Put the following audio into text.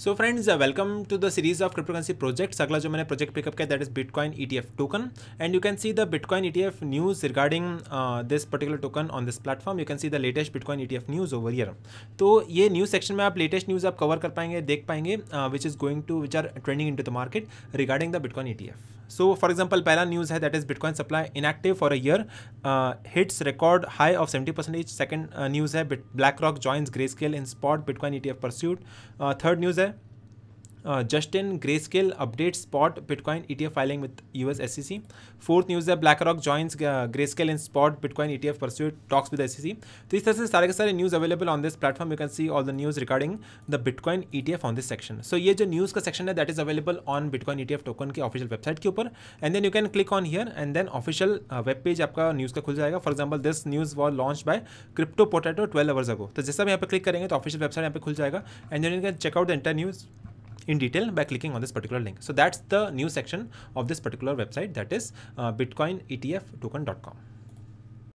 So friends welcome to the series of cryptocurrency projects अगला जो मैंने प्रोजेक्ट पिकअप किया that is Bitcoin ETF token and you can see the Bitcoin ETF news regarding this particular token on this platform you can see the latest Bitcoin ETF news over year तो ये news section में आप latest news आप cover कर पाएंगे देख पाएंगे which is going to which are trending in to the market regarding the Bitcoin ETF so for example पहला न्यूज़ है that is Bitcoin supply inactive for a year hits record high of seventy percentage second news है BlackRock joins Grayscale in spot Bitcoin ETF pursuit third news है Grayscale spot Bitcoin E T F filing Bitcoin U S S C C fourth news है in spot Bitcoin E T F pursue talks with S C C तो इस तरह से सारे के सारे news available on this platform you can see all the news regarding the Bitcoin E T F on this section so ये जो news का सेक्शन है that is available on Bitcoin E T F token के official website के ऊपर and then you can click on here and then official web page आपका news का खुल जाएगा for example this news war launch by crypto potato twelve hours ago तो जैसा भी यहाँ पर क्लिक करेंगे तो ऑफिशियल वेबसाइट यहाँ पे खुल जाएगा and then you can check out the entire news in detail by clicking on this particular link. So that's the new section of this particular website that is uh, bitcoinetftoken.com.